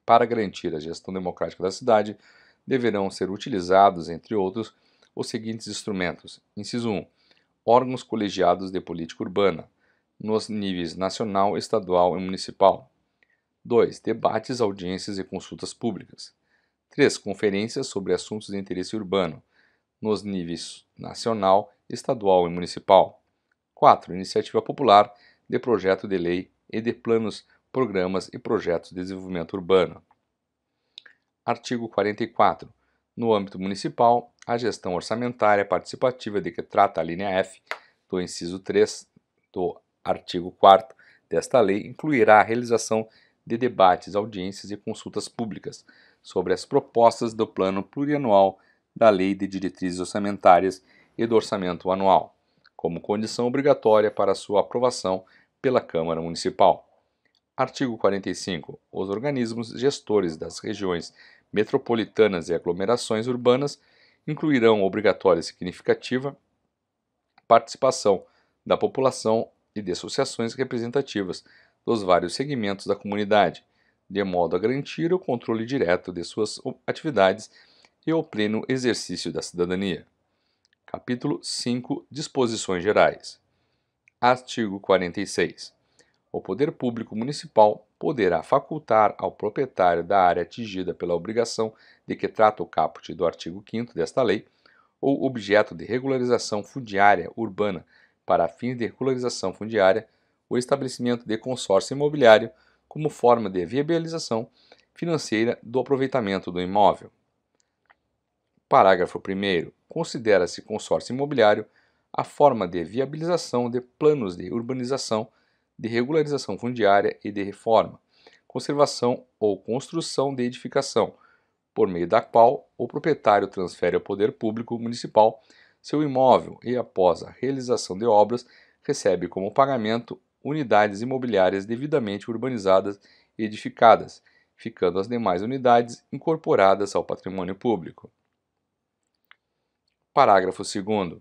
Para garantir a gestão democrática da cidade, deverão ser utilizados, entre outros, os seguintes instrumentos: inciso 1. Órgãos colegiados de política urbana, nos níveis nacional, estadual e municipal. 2. Debates, audiências e consultas públicas. 3. Conferências sobre assuntos de interesse urbano, nos níveis nacional, estadual e municipal. 4. Iniciativa popular de projeto de lei e de planos, programas e projetos de desenvolvimento urbano. Artigo 44. No âmbito municipal, a gestão orçamentária participativa de que trata a linha F do inciso 3 do artigo 4 desta lei incluirá a realização de debates, audiências e consultas públicas sobre as propostas do Plano Plurianual da Lei de Diretrizes Orçamentárias e do Orçamento Anual, como condição obrigatória para sua aprovação pela Câmara Municipal. Artigo 45. Os organismos gestores das regiões metropolitanas e aglomerações urbanas incluirão obrigatória e significativa participação da população e de associações representativas dos vários segmentos da comunidade, de modo a garantir o controle direto de suas atividades e o pleno exercício da cidadania. Capítulo 5 Disposições Gerais. Artigo 46. O poder público municipal poderá facultar ao proprietário da área atingida pela obrigação de que trata o caput do artigo 5 desta lei, ou objeto de regularização fundiária urbana para fins de regularização fundiária, o estabelecimento de consórcio imobiliário como forma de viabilização financeira do aproveitamento do imóvel. Parágrafo 1. Considera-se consórcio imobiliário a forma de viabilização de planos de urbanização, de regularização fundiária e de reforma, conservação ou construção de edificação, por meio da qual o proprietário transfere ao poder público municipal seu imóvel e, após a realização de obras, recebe como pagamento unidades imobiliárias devidamente urbanizadas e edificadas, ficando as demais unidades incorporadas ao patrimônio público. Parágrafo 2.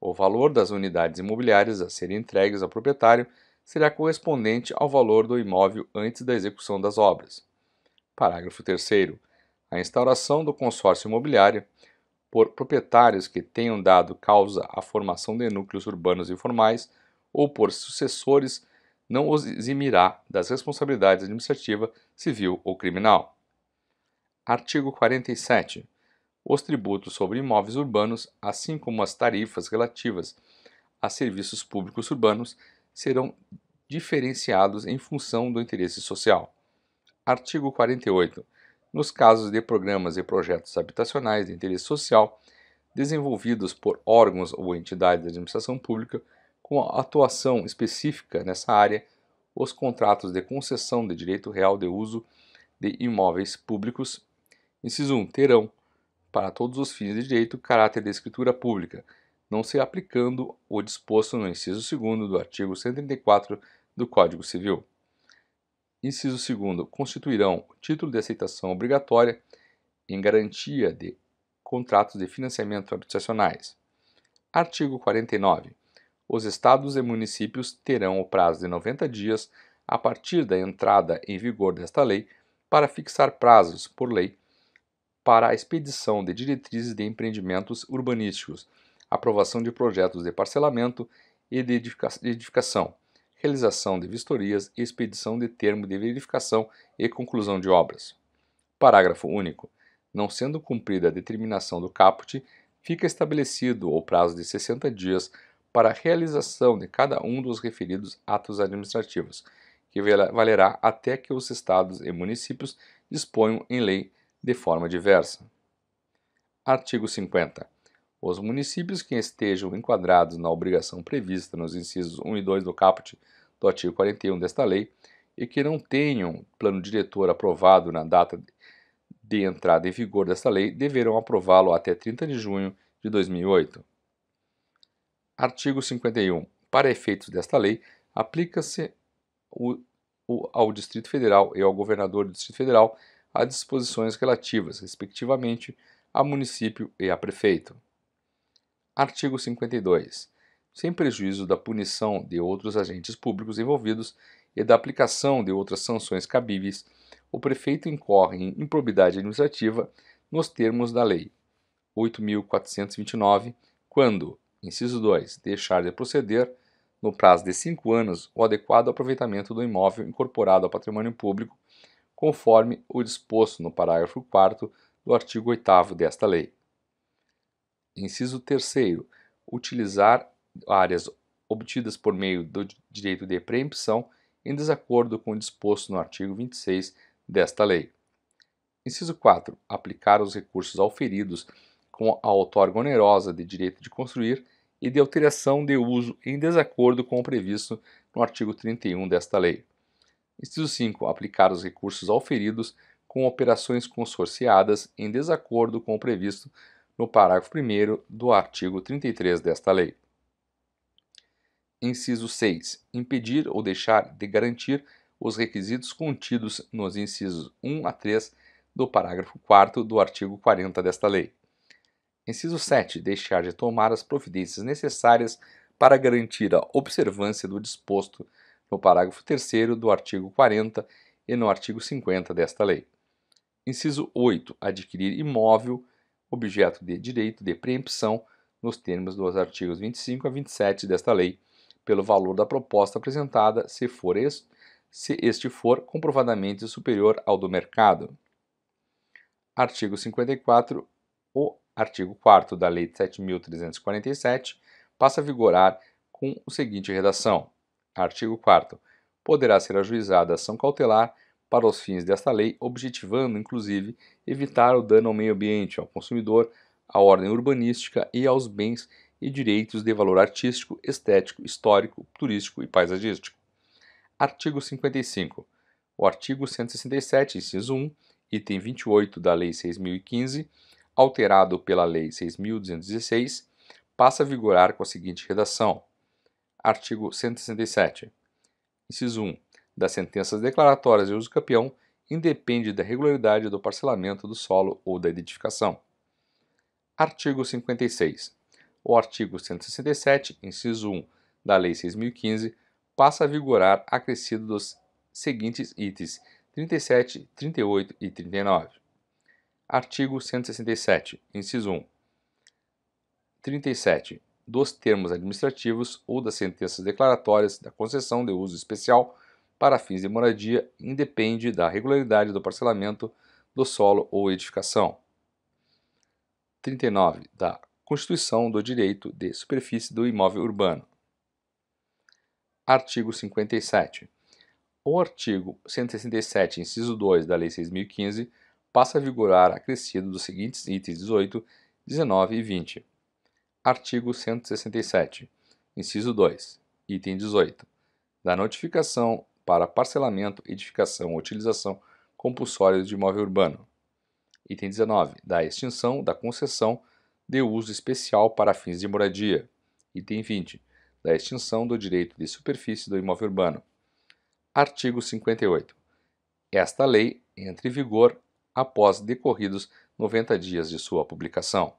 O valor das unidades imobiliárias a serem entregues ao proprietário será correspondente ao valor do imóvel antes da execução das obras. Parágrafo 3. A instauração do consórcio imobiliário por proprietários que tenham dado causa à formação de núcleos urbanos informais ou por sucessores não os eximirá das responsabilidades administrativa, civil ou criminal. Artigo 47. Os tributos sobre imóveis urbanos, assim como as tarifas relativas a serviços públicos urbanos, serão diferenciados em função do interesse social. Artigo 48. Nos casos de programas e projetos habitacionais de interesse social desenvolvidos por órgãos ou entidades de administração pública, com atuação específica nessa área, os contratos de concessão de direito real de uso de imóveis públicos, inciso 1, terão, para todos os fins de direito, caráter de escritura pública, não se aplicando o disposto no inciso 2 do artigo 134 do Código Civil. Inciso 2. Constituirão título de aceitação obrigatória em garantia de contratos de financiamento habitacionais. Artigo 49 os estados e municípios terão o prazo de 90 dias a partir da entrada em vigor desta lei para fixar prazos por lei para a expedição de diretrizes de empreendimentos urbanísticos, aprovação de projetos de parcelamento e de edificação, realização de vistorias e expedição de termo de verificação e conclusão de obras. Parágrafo único. Não sendo cumprida a determinação do caput, fica estabelecido o prazo de 60 dias para a realização de cada um dos referidos atos administrativos, que valerá até que os estados e municípios disponham em lei de forma diversa. Artigo 50. Os municípios que estejam enquadrados na obrigação prevista nos incisos 1 e 2 do caput do artigo 41 desta lei e que não tenham plano diretor aprovado na data de entrada em vigor desta lei deverão aprová-lo até 30 de junho de 2008. Artigo 51. Para efeitos desta lei, aplica-se ao Distrito Federal e ao Governador do Distrito Federal as disposições relativas, respectivamente, a município e a prefeito. Artigo 52. Sem prejuízo da punição de outros agentes públicos envolvidos e da aplicação de outras sanções cabíveis, o prefeito incorre em improbidade administrativa nos termos da Lei 8.429, quando Inciso 2. Deixar de proceder, no prazo de cinco anos, o adequado aproveitamento do imóvel incorporado ao patrimônio público, conforme o disposto no parágrafo 4 do artigo 8 desta lei. Inciso 3. Utilizar áreas obtidas por meio do direito de preempção em desacordo com o disposto no artigo 26 desta lei. Inciso 4. Aplicar os recursos auferidos com a outorga onerosa de direito de construir e de alteração de uso em desacordo com o previsto no artigo 31 desta lei. Inciso 5. Aplicar os recursos auferidos com operações consorciadas em desacordo com o previsto no parágrafo 1 do artigo 33 desta lei. Inciso 6. Impedir ou deixar de garantir os requisitos contidos nos incisos 1 a 3 do parágrafo 4 do artigo 40 desta lei. Inciso 7. Deixar de tomar as providências necessárias para garantir a observância do disposto no parágrafo 3 do artigo 40 e no artigo 50 desta lei. Inciso 8. Adquirir imóvel objeto de direito de preempção nos termos dos artigos 25 a 27 desta lei, pelo valor da proposta apresentada, se, for se este for comprovadamente superior ao do mercado. Artigo 54. O artigo 4 da Lei 7.347, passa a vigorar com o seguinte redação: artigo 4. Poderá ser ajuizada ação cautelar para os fins desta lei, objetivando, inclusive, evitar o dano ao meio ambiente, ao consumidor, à ordem urbanística e aos bens e direitos de valor artístico, estético, histórico, turístico e paisagístico. Artigo 55. O artigo 167, inciso 1, item 28 da Lei 6015, alterado pela Lei 6.216, passa a vigorar com a seguinte redação: Artigo 167. Inciso 1. Das sentenças declaratórias de uso campeão independe da regularidade do parcelamento do solo ou da edificação. Artigo 56. O artigo 167, inciso 1 da Lei 6.015 passa a vigorar acrescido dos seguintes itens 37, 38 e 39. Artigo 167, inciso 1. 37. Dos termos administrativos ou das sentenças declaratórias da concessão de uso especial para fins de moradia independe da regularidade do parcelamento do solo ou edificação. 39. Da Constituição do direito de superfície do imóvel urbano. Artigo 57. O artigo 167, inciso 2 da Lei 6015 passa a vigorar acrescido dos seguintes itens 18, 19 e 20. Artigo 167, inciso 2, item 18. Da notificação para parcelamento, edificação ou utilização compulsória de imóvel urbano. Item 19. Da extinção da concessão de uso especial para fins de moradia. Item 20. Da extinção do direito de superfície do imóvel urbano. Artigo 58. Esta lei entra em vigor após decorridos 90 dias de sua publicação.